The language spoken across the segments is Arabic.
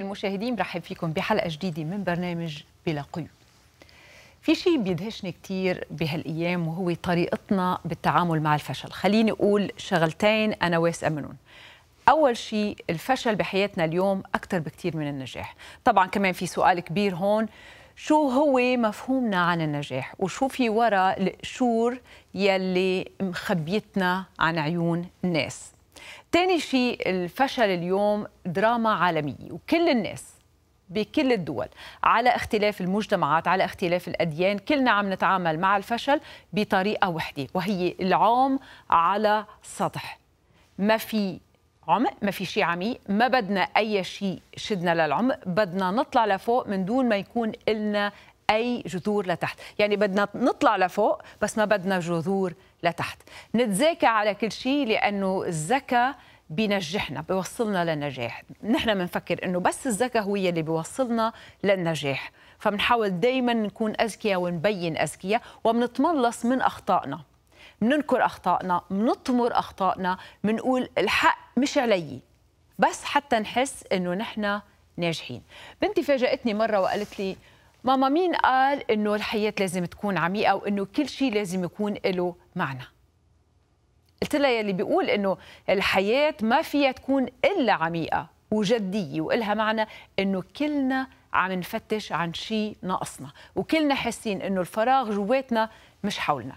أعزائي المشاهدين برحب فيكم بحلقة جديدة من برنامج بلا قيود في شيء بيدهشني كثير بهالأيام وهو طريقتنا بالتعامل مع الفشل خليني أقول شغلتين أنا واثقة منهم أول شيء الفشل بحياتنا اليوم أكثر بكثير من النجاح طبعا كمان في سؤال كبير هون شو هو مفهومنا عن النجاح وشو في وراء القشور يلي مخبيتنا عن عيون الناس تاني شيء الفشل اليوم دراما عالمية وكل الناس بكل الدول على اختلاف المجتمعات على اختلاف الأديان كلنا عم نتعامل مع الفشل بطريقة وحدة وهي العوم على سطح ما في عمق ما في شيء عميق ما بدنا أي شيء شدنا للعمق بدنا نطلع لفوق من دون ما يكون إلنا اي جذور لتحت يعني بدنا نطلع لفوق بس ما بدنا جذور لتحت نتزاكى على كل شيء لانه الزكاه بينجحنا بيوصلنا للنجاح نحن بنفكر انه بس الذكاء هو اللي بيوصلنا للنجاح فبنحاول دائما نكون اذكياء ونبين اذكياء وبنتملص من اخطائنا بننكر اخطائنا بنطمر اخطائنا بنقول الحق مش علي بس حتى نحس انه نحن ناجحين بنتي فاجأتني مره وقالت لي ماما مين قال انه الحياه لازم تكون عميقه وانه كل شيء لازم يكون له معنى قلت لها يلي بيقول انه الحياه ما فيها تكون الا عميقه وجديه والها معنى انه كلنا عم نفتش عن شيء ناقصنا وكلنا حاسين انه الفراغ جواتنا مش حولنا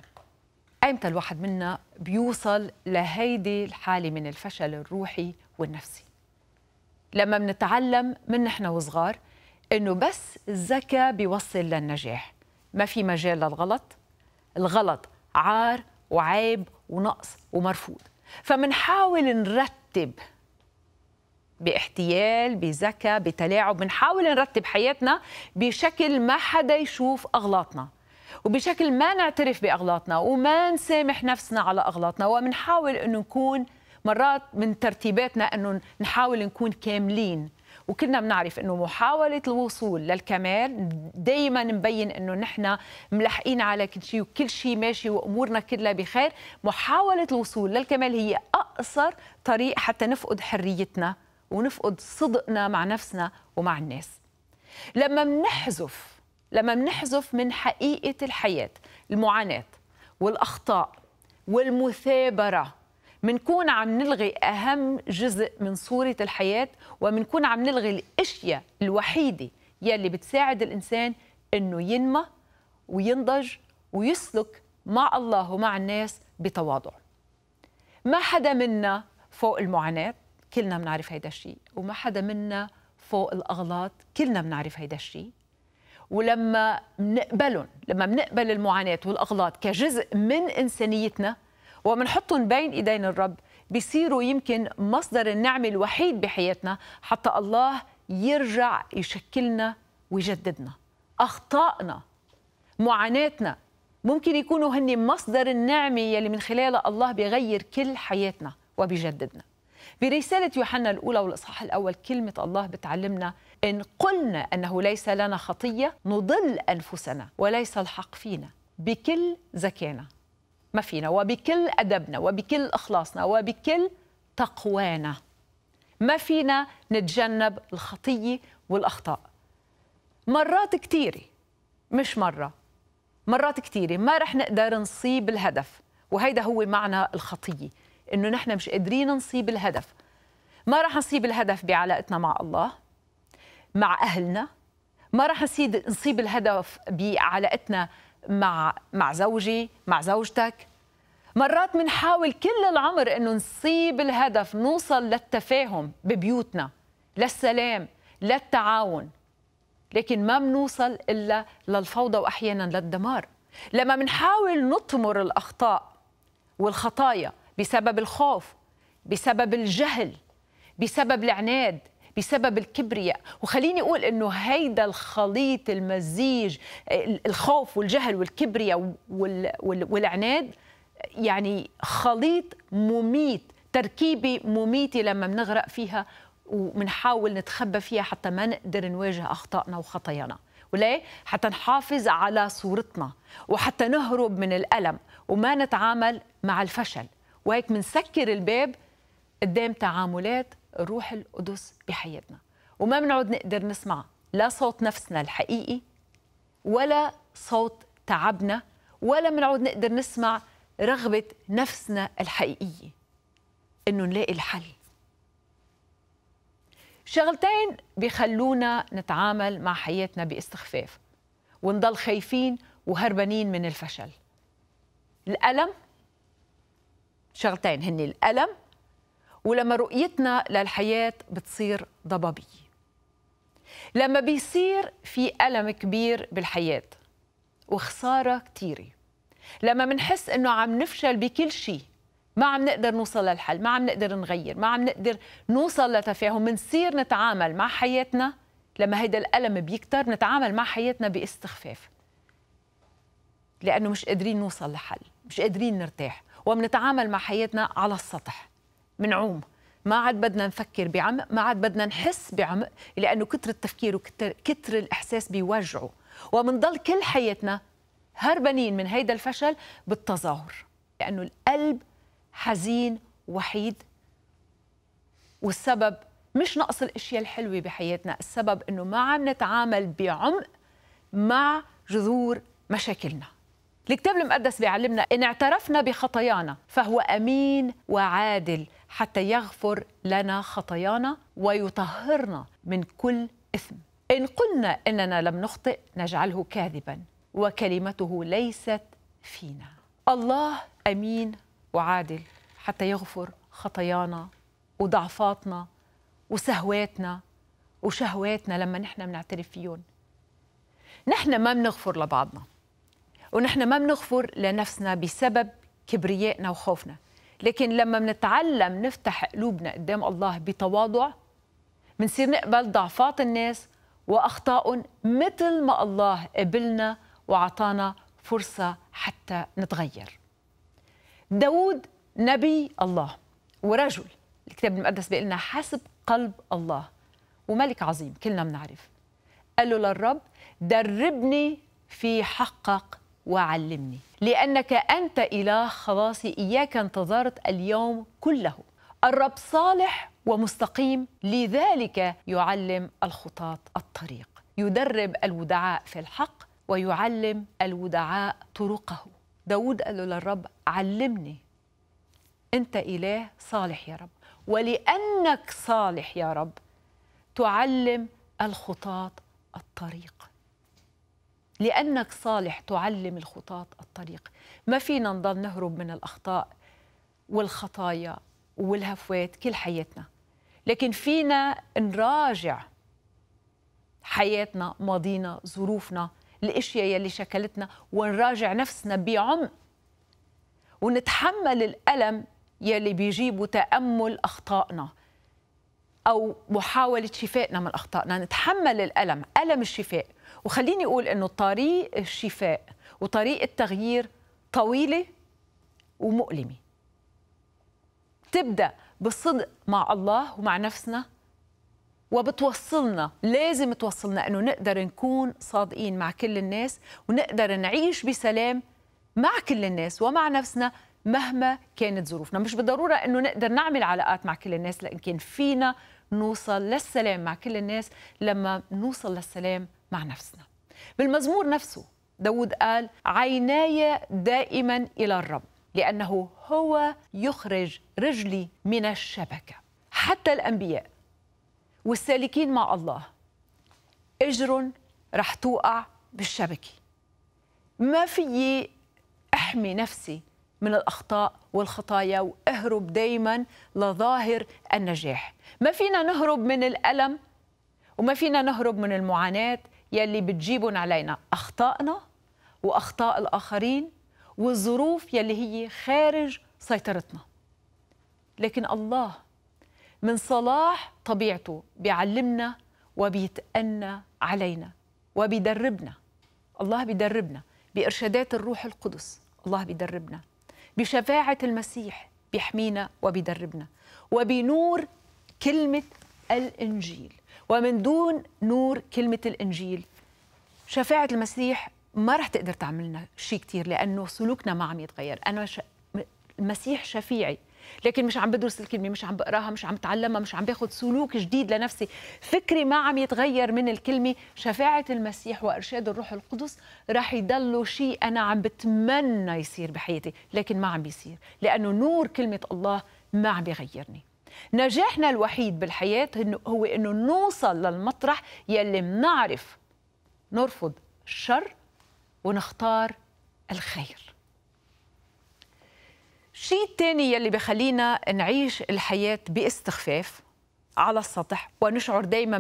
ايمتى الواحد منا بيوصل لهيدي الحاله من الفشل الروحي والنفسي لما بنتعلم من نحن وصغار انه بس الذكاء بيوصل للنجاح ما في مجال للغلط الغلط عار وعيب ونقص ومرفوض فمنحاول نرتب باحتيال بذكاء بتلاعب بنحاول نرتب حياتنا بشكل ما حدا يشوف اغلاطنا وبشكل ما نعترف باغلاطنا وما نسامح نفسنا على اغلاطنا وبنحاول انه نكون مرات من ترتيباتنا انه نحاول نكون كاملين وكلنا بنعرف انه محاوله الوصول للكمال دائما مبين انه نحن ملحقين على كل شيء وكل شيء ماشي وامورنا كلها بخير محاوله الوصول للكمال هي اقصر طريق حتى نفقد حريتنا ونفقد صدقنا مع نفسنا ومع الناس لما منحذف لما منحذف من حقيقه الحياه المعاناه والاخطاء والمثابره منكون عم نلغي أهم جزء من صورة الحياة ومنكون عم نلغي الأشياء الوحيدة يلي بتساعد الإنسان أنه ينمى وينضج ويسلك مع الله ومع الناس بتواضع ما حدا منا فوق المعاناة كلنا بنعرف هيدا الشيء وما حدا منا فوق الأغلاط كلنا بنعرف هيدا الشيء ولما بنقبلهم لما بنقبل المعاناة والأغلاط كجزء من إنسانيتنا ومنحطهم بين إيدين الرب بيصيروا يمكن مصدر النعمة الوحيد بحياتنا حتى الله يرجع يشكلنا ويجددنا أخطائنا معاناتنا ممكن يكونوا هن مصدر النعمة يلي من خلالها الله بيغير كل حياتنا وبيجددنا برسالة يوحنا الأولى والإصحاح الأول كلمة الله بتعلمنا إن قلنا أنه ليس لنا خطية نضل أنفسنا وليس الحق فينا بكل زكانا ما فينا وبكل أدبنا وبكل إخلاصنا وبكل تقوانا ما فينا نتجنب الخطية والأخطاء مرات كثيرة مش مرة مرات كثيرة ما رح نقدر نصيب الهدف وهيدا هو معنى الخطية إنه نحن مش قادرين نصيب الهدف ما رح نصيب الهدف بعلاقتنا مع الله مع أهلنا ما رح نصيب الهدف بعلاقتنا مع مع زوجي مع زوجتك مرات بنحاول كل العمر انه نصيب الهدف نوصل للتفاهم ببيوتنا للسلام للتعاون لكن ما بنوصل الا للفوضى واحيانا للدمار لما بنحاول نطمر الاخطاء والخطايا بسبب الخوف بسبب الجهل بسبب العناد بسبب الكبرياء وخليني أقول أنه هيدا الخليط المزيج الخوف والجهل والكبرياء والعناد يعني خليط مميت تركيبة مميتة لما بنغرق فيها وبنحاول نتخبى فيها حتى ما نقدر نواجه أخطائنا وخطايانا وليه؟ حتى نحافظ على صورتنا وحتى نهرب من الألم وما نتعامل مع الفشل وهيك منسكر الباب قدام تعاملات روح القدس بحياتنا وما بنعود نقدر نسمع لا صوت نفسنا الحقيقي ولا صوت تعبنا ولا بنعود نقدر نسمع رغبة نفسنا الحقيقية إنه نلاقي الحل شغلتين بخلونا نتعامل مع حياتنا باستخفاف ونضل خايفين وهربانين من الفشل الألم شغلتين هن الألم ولما رؤيتنا للحياة بتصير ضبابية لما بيصير في ألم كبير بالحياة وخسارة كتيرة لما منحس إنه عم نفشل بكل شيء ما عم نقدر نوصل للحل ما عم نقدر نغير ما عم نقدر نوصل لتفاهم بنصير نتعامل مع حياتنا لما هيدا الألم بيكتر نتعامل مع حياتنا باستخفاف لأنه مش قادرين نوصل لحل مش قادرين نرتاح ومنتعامل مع حياتنا على السطح منعوم ما عاد بدنا نفكر بعمق ما عاد بدنا نحس بعمق لانه كتر التفكير وكتر كتر الاحساس بيوجعه وبنضل كل حياتنا هربانين من هيدا الفشل بالتظاهر لانه القلب حزين وحيد والسبب مش نقص الاشياء الحلوه بحياتنا السبب انه ما عم نتعامل بعمق مع جذور مشاكلنا الكتاب المقدس بيعلمنا ان اعترفنا بخطايانا فهو امين وعادل حتى يغفر لنا خطايانا ويطهرنا من كل إثم إن قلنا إننا لم نخطئ نجعله كاذبا وكلمته ليست فينا الله أمين وعادل حتى يغفر خطايانا وضعفاتنا وسهواتنا وشهواتنا لما نحن بنعترف فيهم نحن ما بنغفر لبعضنا ونحن ما بنغفر لنفسنا بسبب كبريائنا وخوفنا لكن لما بنتعلم نفتح قلوبنا قدام الله بتواضع بنصير نقبل ضعفات الناس واخطائهم مثل ما الله قبلنا واعطانا فرصه حتى نتغير. داوود نبي الله ورجل الكتاب المقدس بيقول لنا حسب قلب الله وملك عظيم كلنا بنعرف قال له للرب دربني في حقك وعلمني لأنك أنت إله خلاصي إياك انتظرت اليوم كله الرب صالح ومستقيم لذلك يعلم الخطاة الطريق يدرب الودعاء في الحق ويعلم الودعاء طرقه داود قال له للرب علمني أنت إله صالح يا رب ولأنك صالح يا رب تعلم الخطاة الطريق لأنك صالح تعلم الخطاة الطريق ما فينا نضل نهرب من الأخطاء والخطايا والهفوات كل حياتنا لكن فينا نراجع حياتنا ماضينا ظروفنا الاشياء يلي شكلتنا ونراجع نفسنا بعمق ونتحمل الالم يلي بيجيبوا تامل اخطائنا او محاوله شفائنا من اخطائنا نتحمل الالم الم الشفاء وخليني أقول أنه طريق الشفاء وطريق التغيير طويلة ومؤلمة تبدأ بالصدق مع الله ومع نفسنا وبتوصلنا لازم توصلنا أنه نقدر نكون صادقين مع كل الناس ونقدر نعيش بسلام مع كل الناس ومع نفسنا مهما كانت ظروفنا مش بالضرورة أنه نقدر نعمل علاقات مع كل الناس لكن فينا نوصل للسلام مع كل الناس لما نوصل للسلام مع نفسنا بالمزمور نفسه داود قال عيناي دائما إلى الرب لأنه هو يخرج رجلي من الشبكة حتى الأنبياء والسالكين مع الله اجر رح توقع بالشبكة ما في أحمي نفسي من الأخطاء والخطايا وأهرب دايما لظاهر النجاح ما فينا نهرب من الألم وما فينا نهرب من المعاناة يلي بتجيبهم علينا أخطائنا وأخطاء الآخرين والظروف يلي هي خارج سيطرتنا لكن الله من صلاح طبيعته بيعلمنا وبيتأنى علينا وبيدربنا الله بيدربنا بإرشادات الروح القدس الله بيدربنا بشفاعة المسيح بيحمينا وبيدربنا وبنور كلمة الإنجيل ومن دون نور كلمة الإنجيل شفاعة المسيح ما رح تقدر تعمل لنا شيء كثير لأنه سلوكنا ما عم يتغير أنا ش... المسيح شفيعي لكن مش عم بدرس الكلمه مش عم بقراها مش عم بتعلمها مش عم باخذ سلوك جديد لنفسي فكري ما عم يتغير من الكلمه شفاعه المسيح وارشاد الروح القدس راح يضلوا شيء انا عم بتمنى يصير بحياتي لكن ما عم بيصير لانه نور كلمه الله ما عم بيغيرني نجاحنا الوحيد بالحياة هو أنه نوصل للمطرح يلي منعرف نرفض الشر ونختار الخير الشيء الثاني يلي بخلينا نعيش الحياة باستخفاف على السطح ونشعر دايما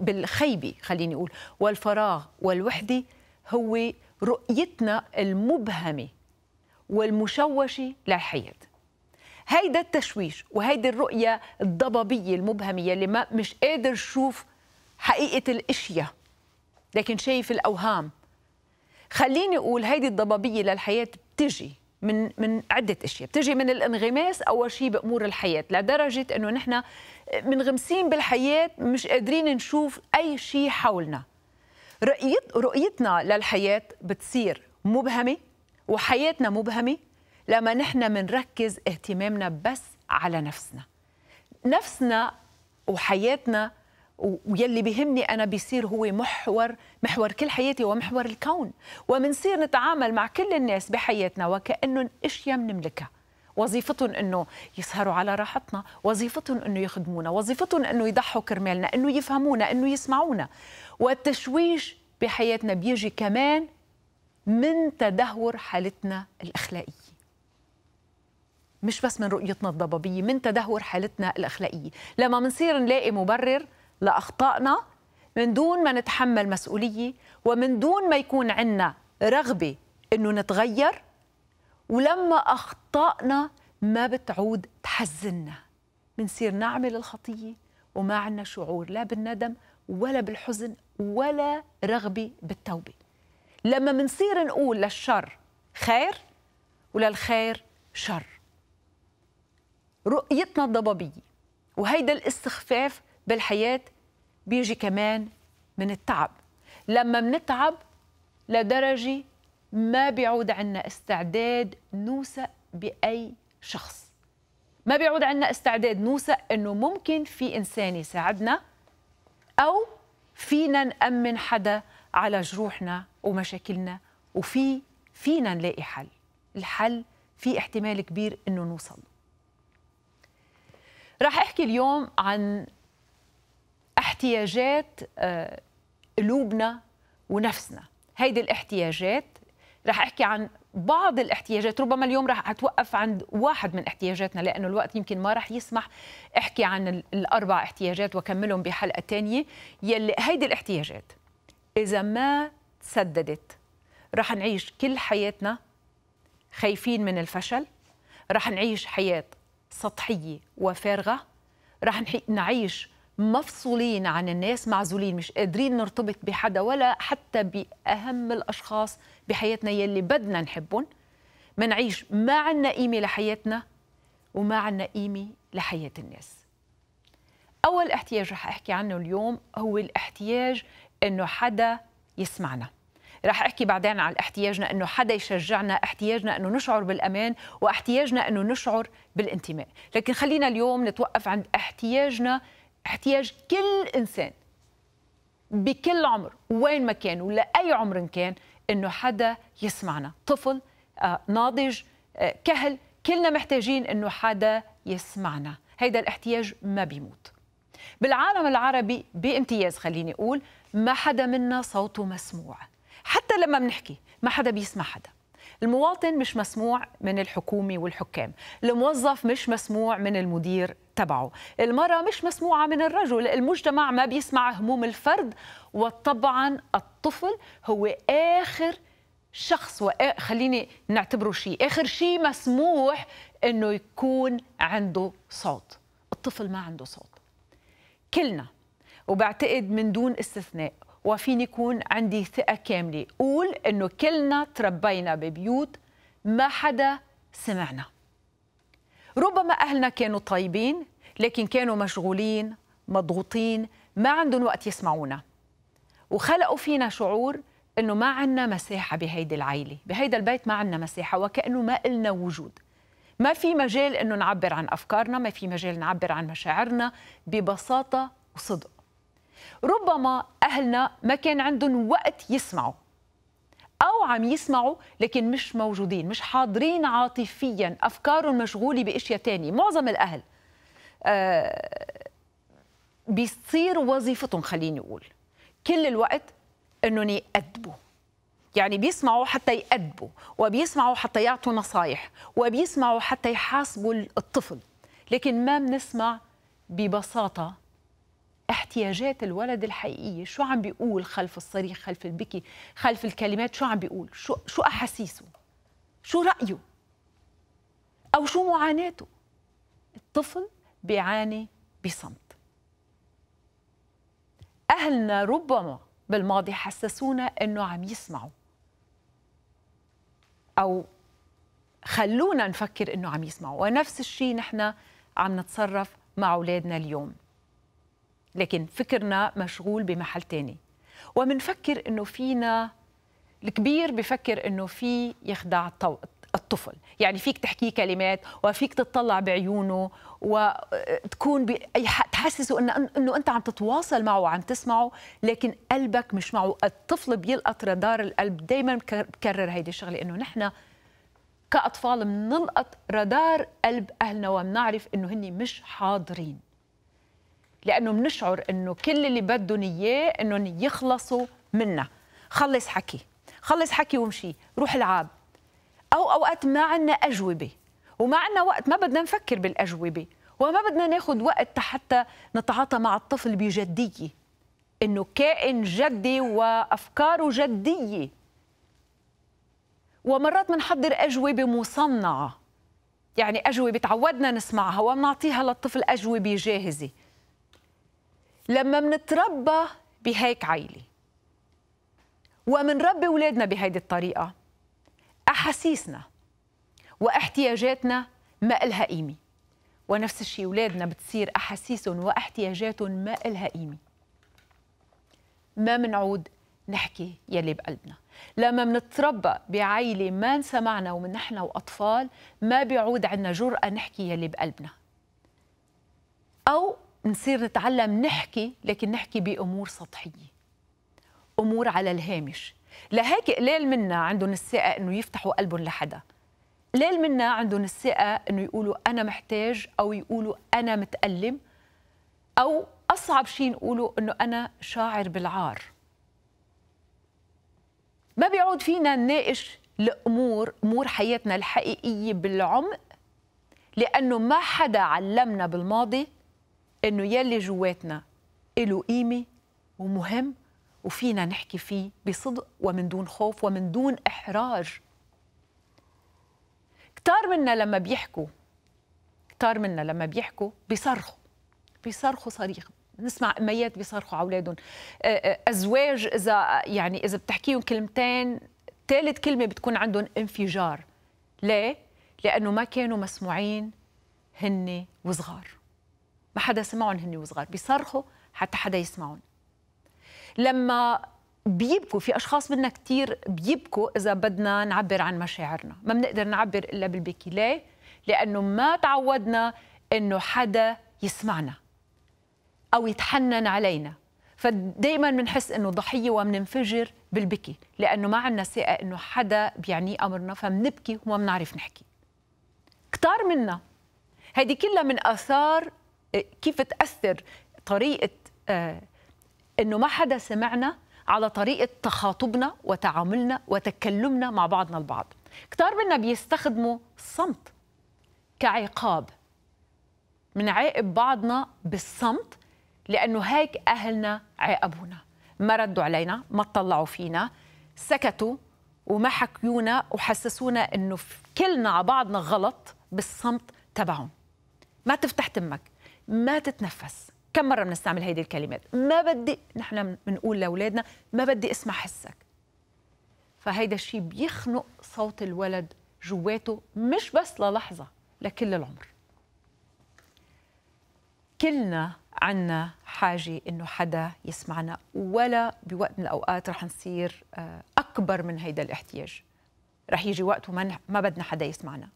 بالخيبة خليني أقول والفراغ والوحدة هو رؤيتنا المبهمة والمشوشة للحياة هيدا التشويش وهيدي الرؤية الضبابية المبهمية اللي ما مش قادر شوف حقيقة الأشياء لكن شايف الأوهام خليني أقول هيدي الضبابية للحياة بتجي من من عدة أشياء بتجي من الانغماس أول شيء بأمور الحياة لدرجة أنه نحن منغمسين بالحياة مش قادرين نشوف أي شيء حولنا رؤيت رؤيتنا للحياة بتصير مبهمة وحياتنا مبهمة لما نحن منركز اهتمامنا بس على نفسنا نفسنا وحياتنا ويلي بهمني انا بيصير هو محور محور كل حياتي ومحور الكون ومنصير نتعامل مع كل الناس بحياتنا وكانهم اشياء بنملكها وظيفتهم انه يسهروا على راحتنا وظيفتهم انه يخدمونا وظيفتهم انه يضحوا كرمالنا انه يفهمونا انه يسمعونا والتشويش بحياتنا بيجي كمان من تدهور حالتنا الاخلاقيه مش بس من رؤيتنا الضبابية من تدهور حالتنا الأخلاقية لما منصير نلاقي مبرر لأخطائنا من دون ما نتحمل مسؤولية ومن دون ما يكون عنا رغبة إنه نتغير ولما أخطائنا ما بتعود تحزننا منصير نعمل الخطية وما عنا شعور لا بالندم ولا بالحزن ولا رغبة بالتوبة لما منصير نقول للشر خير وللخير شر رؤيتنا الضبابية وهيدا الاستخفاف بالحياة بيجي كمان من التعب لما منتعب لدرجة ما بيعود عنا استعداد نوثق بأي شخص ما بيعود عنا استعداد نوثق أنه ممكن في إنسان يساعدنا أو فينا نأمن حدا على جروحنا ومشاكلنا وفي فينا نلاقي حل الحل في احتمال كبير أنه نوصل راح احكي اليوم عن احتياجات آه، قلوبنا ونفسنا هيدي الاحتياجات راح احكي عن بعض الاحتياجات ربما اليوم راح اتوقف عند واحد من احتياجاتنا لانه الوقت يمكن ما راح يسمح احكي عن الاربع احتياجات واكملهم بحلقه ثانيه يلي هيدي الاحتياجات اذا ما تسددت راح نعيش كل حياتنا خايفين من الفشل راح نعيش حياه سطحيه وفارغه رح نعيش مفصولين عن الناس معزولين مش قادرين نرتبط بحدا ولا حتى بأهم الأشخاص بحياتنا يلي بدنا نحبهم منعيش ما عنا قيمة لحياتنا وما عنا قيمة لحياة الناس أول احتياج رح أحكي عنه اليوم هو الاحتياج أنه حدا يسمعنا رح احكي بعدين عن احتياجنا انه حدا يشجعنا احتياجنا انه نشعر بالامان واحتياجنا انه نشعر بالانتماء لكن خلينا اليوم نتوقف عند احتياجنا احتياج كل انسان بكل عمر وين ما كان ولاي عمر إن كان انه حدا يسمعنا طفل آه، ناضج آه، كهل كلنا محتاجين انه حدا يسمعنا هيدا الاحتياج ما بيموت بالعالم العربي بامتياز خليني اقول ما حدا منا صوته مسموع حتى لما بنحكي ما حدا بيسمع حدا المواطن مش مسموع من الحكومة والحكام الموظف مش مسموع من المدير تبعه المرأة مش مسموعة من الرجل المجتمع ما بيسمع هموم الفرد وطبعا الطفل هو آخر شخص خليني نعتبره شيء آخر شيء مسموح أنه يكون عنده صوت الطفل ما عنده صوت كلنا وبعتقد من دون استثناء وفيني يكون عندي ثقة كاملة قول إنه كلنا تربينا ببيوت ما حدا سمعنا ربما أهلنا كانوا طيبين لكن كانوا مشغولين مضغوطين ما عندهم وقت يسمعونا وخلقوا فينا شعور انه ما عندنا مساحه بهيدي العيله بهيدا البيت ما عندنا مساحه وكانه ما إلنا وجود ما في مجال انه نعبر عن افكارنا ما في مجال نعبر عن مشاعرنا ببساطه وصدق ربما أهلنا ما كان عندهم وقت يسمعوا أو عم يسمعوا لكن مش موجودين مش حاضرين عاطفيا أفكارهم مشغولة بأشياء تانية معظم الأهل آه بيصير وظيفتهم خليني أقول كل الوقت أنهم يأدبوا يعني بيسمعوا حتى يأدبوا وبيسمعوا حتى يعطوا نصايح وبيسمعوا حتى يحاسبوا الطفل لكن ما بنسمع ببساطة احتياجات الولد الحقيقيه شو عم بيقول خلف الصريخ خلف البكي خلف الكلمات شو عم بيقول شو شو احاسيسه شو رايه او شو معاناته الطفل بيعاني بصمت اهلنا ربما بالماضي حسسونا انه عم يسمعوا او خلونا نفكر انه عم يسمعوا ونفس الشيء نحن عم نتصرف مع اولادنا اليوم لكن فكرنا مشغول بمحل تاني ومنفكر انه فينا الكبير بفكر انه في يخدع الطفل يعني فيك تحكيه كلمات وفيك تطلع بعيونه وتكون تحسسه إن انه انت عم تتواصل معه وعم تسمعه لكن قلبك مش معه الطفل بيلقط رادار القلب دائما بكرر هيدي الشغله انه نحن كاطفال بنلقط رادار قلب اهلنا وبنعرف انه هن مش حاضرين لانه بنشعر انه كل اللي بدهم اياه انهم يخلصوا منا خلص حكي خلص حكي وامشي روح العاب او اوقات ما عندنا اجوبه وما عندنا وقت ما بدنا نفكر بالاجوبه وما بدنا ناخذ وقت حتى نتعاطى مع الطفل بجديه انه كائن جدي وافكاره جديه ومرات بنحضر اجوبه مصنعه يعني اجوبه تعودنا نسمعها وبنعطيها للطفل اجوبه جاهزه لما منتربى بهيك عيلة ومنربي أولادنا بهيدي الطريقة أحاسيسنا واحتياجاتنا ما إلها قيمة ونفس الشيء أولادنا بتصير أحاسيسهم واحتياجاتهم ما إلها قيمة ما منعود نحكي يلي بقلبنا لما منتربى بعيلة ما انسمعنا ومنحن وأطفال ما بيعود عنا جرأة نحكي يلي بقلبنا أو نصير نتعلم نحكي لكن نحكي بأمور سطحية أمور على الهامش لهيك قليل منا عندهم الثقة إنه يفتحوا قلبهم لحدا قليل منا عندهم الثقة إنه يقولوا أنا محتاج أو يقولوا أنا متألم أو أصعب شيء نقوله إنه أنا شاعر بالعار ما بيعود فينا نناقش الأمور أمور حياتنا الحقيقية بالعمق لأنه ما حدا علمنا بالماضي انه يلي جواتنا له قيمه ومهم وفينا نحكي فيه بصدق ومن دون خوف ومن دون احراج كتار منا لما بيحكوا كتار منا لما بيحكوا بيصرخوا بيصرخوا صريخ نسمع اميات بيصرخوا على اولادهم ازواج اذا يعني اذا بتحكيهم كلمتين ثالث كلمه بتكون عندهم انفجار ليه لانه ما كانوا مسموعين هن وصغار ما حدا سمعهم هن وصغار بيصرخوا حتى حدا يسمعهم لما بيبكوا في اشخاص منا كثير بيبكوا اذا بدنا نعبر عن مشاعرنا ما بنقدر نعبر الا بالبكي ليه لانه ما تعودنا انه حدا يسمعنا او يتحنن علينا فدائما بنحس انه ضحيه وبننفجر بالبكي لانه ما عندنا ثقه انه حدا بيعني امرنا فبنبكي وما بنعرف نحكي كتار منا هيدي كلها من اثار كيف تاثر طريقه آه، انه ما حدا سمعنا على طريقه تخاطبنا وتعاملنا وتكلمنا مع بعضنا البعض كتار منا بيستخدموا الصمت كعقاب منعاقب بعضنا بالصمت لانه هيك اهلنا عاقبونا ما ردوا علينا ما اطلعوا فينا سكتوا وما حكيونا وحسسونا انه كلنا على بعضنا غلط بالصمت تبعهم ما تفتح تمك ما تتنفس كم مره بنستعمل هيدي الكلمات ما بدي نحن بنقول لاولادنا ما بدي اسمع حسك فهيدا الشيء بيخنق صوت الولد جواته مش بس للحظه لكل العمر كلنا عنا حاجة إنه حدا يسمعنا ولا بوقت من الأوقات رح نصير آه، أكبر من هيدا الاحتياج رح يجي وقت وما بدنا حدا يسمعنا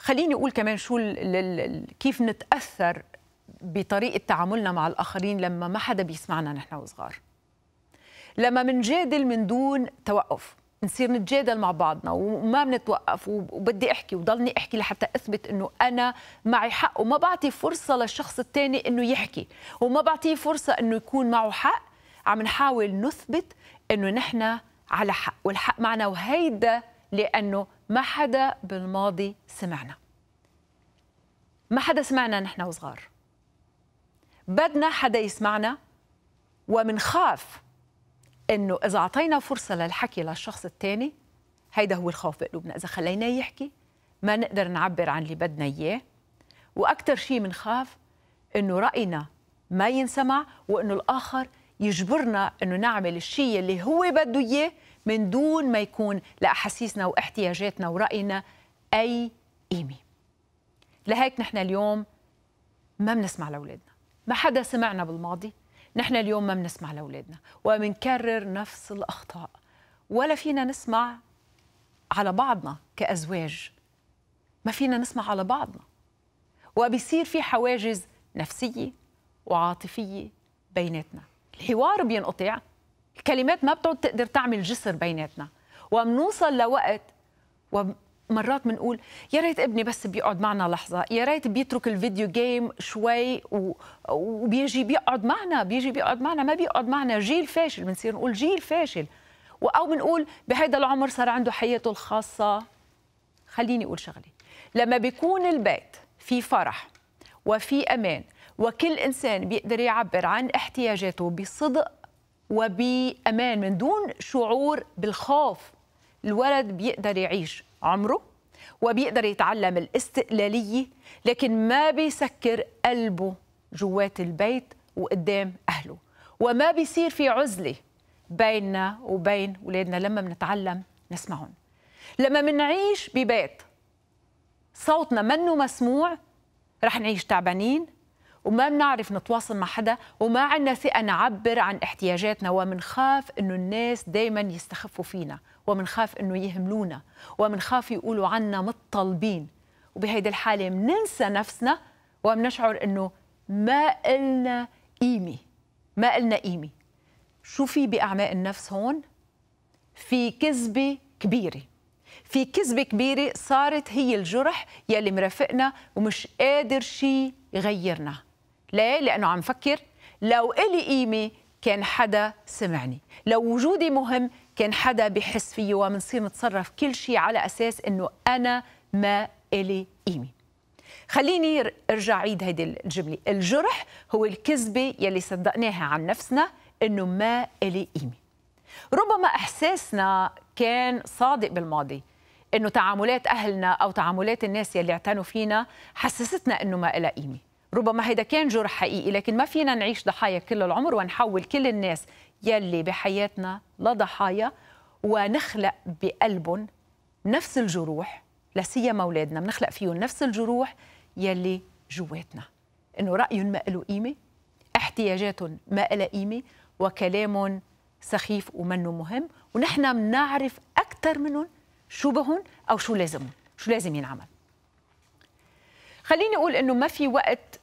خليني اقول كمان شو كيف نتاثر بطريقه تعاملنا مع الاخرين لما ما حدا بيسمعنا نحن وصغار لما منجادل من دون توقف نصير نتجادل مع بعضنا وما بنتوقف وبدي احكي وضلني احكي لحتى اثبت انه انا معي حق وما بعطي فرصه للشخص الثاني انه يحكي وما بعطيه فرصه انه يكون معه حق عم نحاول نثبت انه نحن على حق والحق معنا وهيدا لانه ما حدا بالماضي سمعنا ما حدا سمعنا نحن وصغار بدنا حدا يسمعنا ومنخاف انه اذا اعطينا فرصه للحكي للشخص الثاني هيدا هو الخوف بقلوبنا اذا خليناه يحكي ما نقدر نعبر عن اللي بدنا اياه واكثر شيء بنخاف انه راينا ما ينسمع وانه الاخر يجبرنا انه نعمل الشيء اللي هو بده اياه من دون ما يكون لأحاسيسنا واحتياجاتنا ورأينا أي قيمة لهيك نحن اليوم ما بنسمع لأولادنا ما حدا سمعنا بالماضي نحن اليوم ما بنسمع لأولادنا وبنكرر نفس الأخطاء ولا فينا نسمع على بعضنا كأزواج ما فينا نسمع على بعضنا وبيصير في حواجز نفسية وعاطفية بيناتنا الحوار بينقطع كلمات ما بتعود تقدر تعمل جسر بيناتنا وبنوصل لوقت ومرات بنقول يا ريت ابني بس بيقعد معنا لحظه يا ريت بيترك الفيديو جيم شوي و... وبيجي بيقعد معنا بيجي بيقعد معنا ما بيقعد معنا جيل فاشل بنصير نقول جيل فاشل او بنقول بهيدا العمر صار عنده حياته الخاصه خليني اقول شغله لما بيكون البيت في فرح وفي امان وكل انسان بيقدر يعبر عن احتياجاته بصدق وبأمان من دون شعور بالخوف الولد بيقدر يعيش عمره وبيقدر يتعلم الاستقلالية لكن ما بيسكر قلبه جوات البيت وقدام أهله وما بيصير في عزلة بيننا وبين أولادنا لما بنتعلم نسمعهم لما منعيش ببيت صوتنا منه مسموع رح نعيش تعبانين وما بنعرف نتواصل مع حدا وما عندنا ثقة نعبر عن احتياجاتنا ومنخاف إنه الناس دايما يستخفوا فينا ومنخاف إنه يهملونا ومنخاف يقولوا عنا متطلبين وبهيدي الحالة مننسى نفسنا ومنشعر إنه ما إلنا قيمة ما إلنا قيمة شو في باعماق النفس هون؟ في كذبة كبيرة في كذبة كبيرة صارت هي الجرح يلي مرافقنا ومش قادر شي يغيرنا ليه؟ لأنه عم فكر لو إلي قيمة كان حدا سمعني لو وجودي مهم كان حدا بحس فيه ومنصير نتصرف كل شيء على أساس أنه أنا ما إلي قيمة خليني ارجع عيد هيدي الجملة الجرح هو الكذبة يلي صدقناها عن نفسنا أنه ما إلي قيمة ربما إحساسنا كان صادق بالماضي انه تعاملات اهلنا او تعاملات الناس يلي اعتنوا فينا حسستنا انه ما الي قيمه ربما هيدا كان جرح حقيقي لكن ما فينا نعيش ضحايا كل العمر ونحول كل الناس يلي بحياتنا لضحايا ونخلق بقلبهم نفس الجروح لسيما اولادنا بنخلق فيهم نفس الجروح يلي جواتنا انه رايهم ما له قيمه احتياجاتهم ما لها قيمه وكلامهم سخيف ومنه مهم ونحن بنعرف اكثر منهم شو بهن او شو لازمهم شو لازم ينعمل خليني اقول انه ما في وقت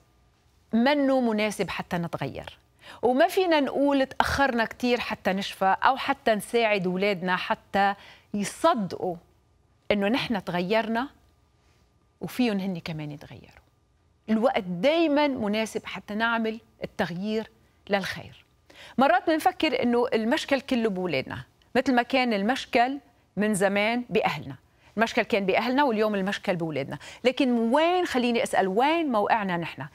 منه مناسب حتى نتغير وما فينا نقول تأخرنا كتير حتى نشفى أو حتى نساعد أولادنا حتى يصدقوا إنه نحن تغيرنا وفيهم هن كمان يتغيروا الوقت دايما مناسب حتى نعمل التغيير للخير مرات بنفكر إنه المشكل كله بولادنا مثل ما كان المشكل من زمان بأهلنا المشكل كان بأهلنا واليوم المشكل بولادنا لكن وين خليني أسأل وين موقعنا نحن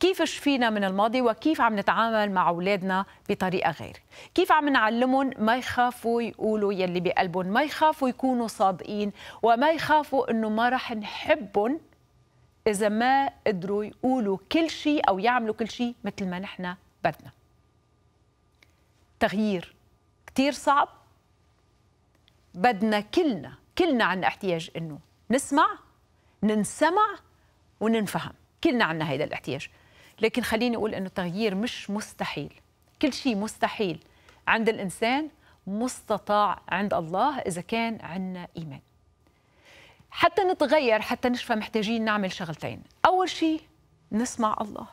كيف شفينا من الماضي وكيف عم نتعامل مع اولادنا بطريقه غير كيف عم نعلمهم ما يخافوا يقولوا يلي بقلبهم ما يخافوا يكونوا صادقين وما يخافوا انه ما رح نحبهم اذا ما قدروا يقولوا كل شيء او يعملوا كل شيء مثل ما نحن بدنا تغيير كثير صعب بدنا كلنا كلنا عنا احتياج انه نسمع ننسمع وننفهم كلنا عنا هيدا الاحتياج لكن خليني أقول أنه التغيير مش مستحيل كل شيء مستحيل عند الإنسان مستطاع عند الله إذا كان عندنا إيمان حتى نتغير حتى نشفى محتاجين نعمل شغلتين أول شيء نسمع الله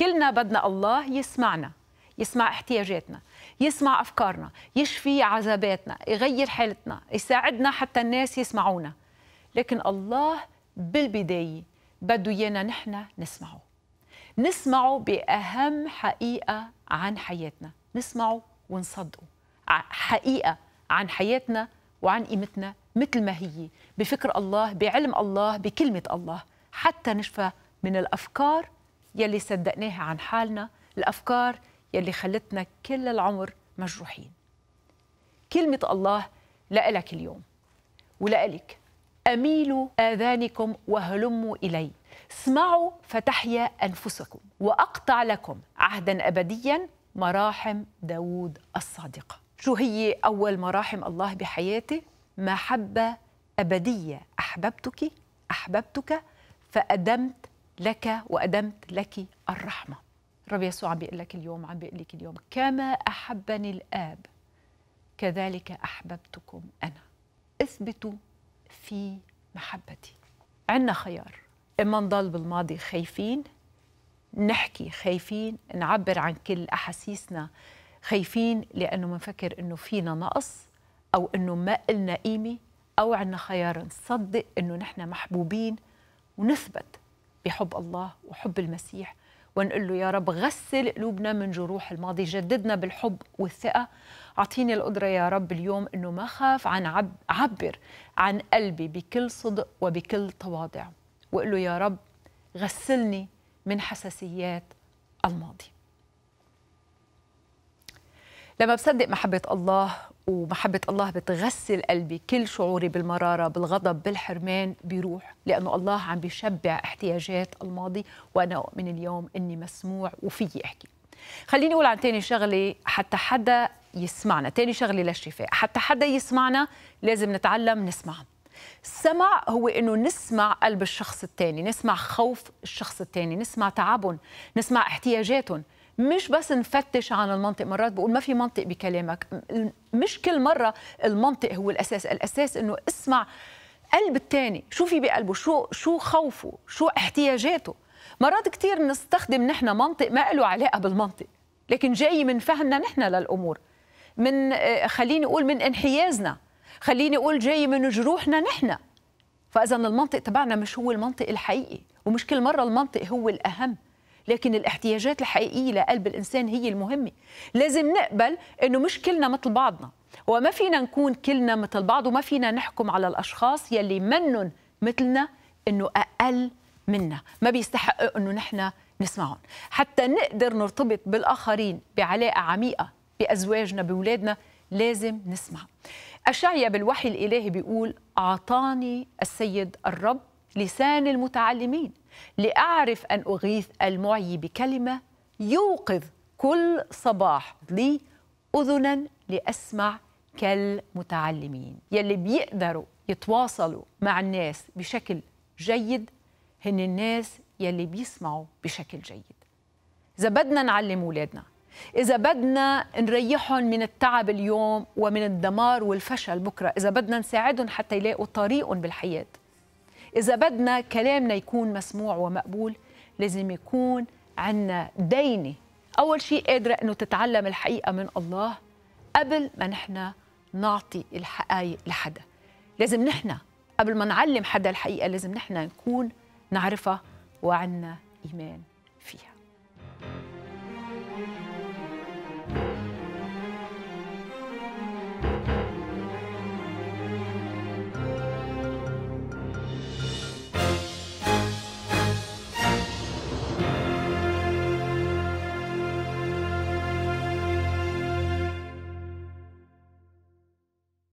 كلنا بدنا الله يسمعنا يسمع احتياجاتنا يسمع أفكارنا يشفي عذاباتنا يغير حالتنا يساعدنا حتى الناس يسمعونا لكن الله بالبداية بده إيانا نحن نسمعه نسمعه بأهم حقيقة عن حياتنا نسمعه ونصدقه حقيقة عن حياتنا وعن قيمتنا مثل ما هي بفكر الله بعلم الله بكلمة الله حتى نشفى من الأفكار يلي صدقناها عن حالنا الأفكار يلي خلتنا كل العمر مجروحين كلمة الله لألك اليوم ولألك أميلوا آذانكم وهلموا إلي اسمعوا فتحيا أنفسكم وأقطع لكم عهدا أبديا مراحم داود الصادقة شو هي أول مراحم الله بحياتي؟ محبة أبدية أحببتك أحببتك فأدمت لك وأدمت لك الرحمة رب يسوع عم بيقول لك اليوم عم بيقول لك اليوم كما أحبني الآب كذلك أحببتكم أنا اثبتوا في محبتي عندنا خيار اما نضل بالماضي خايفين نحكي خايفين نعبر عن كل احاسيسنا خايفين لانه بنفكر انه فينا نقص او انه ما إلنا قيمه او عندنا خيار نصدق انه نحن محبوبين ونثبت بحب الله وحب المسيح ونقول له يا رب غسل قلوبنا من جروح الماضي جددنا بالحب والثقة أعطيني القدرة يا رب اليوم أنه ما خاف عن عب عبر عن قلبي بكل صدق وبكل تواضع وقل له يا رب غسلني من حساسيات الماضي لما بصدق محبة الله ومحبة الله بتغسل قلبي كل شعوري بالمرارة بالغضب بالحرمان بيروح لأنه الله عم بيشبع احتياجات الماضي وأنا أؤمن اليوم أني مسموع وفي أحكي خليني أقول عن تاني شغلة حتى حدا يسمعنا تاني شغلة للشفاء حتى حدا يسمعنا لازم نتعلم نسمع السمع هو انه نسمع قلب الشخص الثاني نسمع خوف الشخص الثاني نسمع تعبهم نسمع احتياجاتهم مش بس نفتش عن المنطق مرات بقول ما في منطق بكلامك مش كل مرة المنطق هو الأساس الأساس أنه اسمع قلب الثاني شو في بقلبه شو شو خوفه شو احتياجاته مرات كثير نستخدم نحن منطق ما له علاقة بالمنطق لكن جاي من فهمنا نحن للأمور من آه، خليني أقول من انحيازنا خليني أقول جاي من جروحنا نحن فإذا المنطق تبعنا مش هو المنطق الحقيقي ومش كل مرة المنطق هو الأهم لكن الاحتياجات الحقيقية لقلب الإنسان هي المهمة لازم نقبل أنه مش كلنا مثل بعضنا وما فينا نكون كلنا مثل بعض وما فينا نحكم على الأشخاص يلي منن مثلنا أنه أقل منا ما بيستحقوا أنه نحن نسمعهم حتى نقدر نرتبط بالآخرين بعلاقة عميقة بأزواجنا بأولادنا لازم نسمع أشعيا بالوحي الإلهي بيقول أعطاني السيد الرب لسان المتعلمين لأعرف أن أغيث المعي بكلمة يوقظ كل صباح لي أذنا لأسمع كالمتعلمين يلي بيقدروا يتواصلوا مع الناس بشكل جيد هن الناس يلي بيسمعوا بشكل جيد إذا بدنا نعلم أولادنا إذا بدنا نريحهم من التعب اليوم ومن الدمار والفشل بكرة إذا بدنا نساعدهم حتى يلاقوا طريقهم بالحياة إذا بدنا كلامنا يكون مسموع ومقبول لازم يكون عنا دينة أول شيء قادرة أنه تتعلم الحقيقة من الله قبل ما نحن نعطي الحقائق لحدا لازم نحن قبل ما نعلم حدا الحقيقة لازم نحن نكون نعرفها وعنا إيمان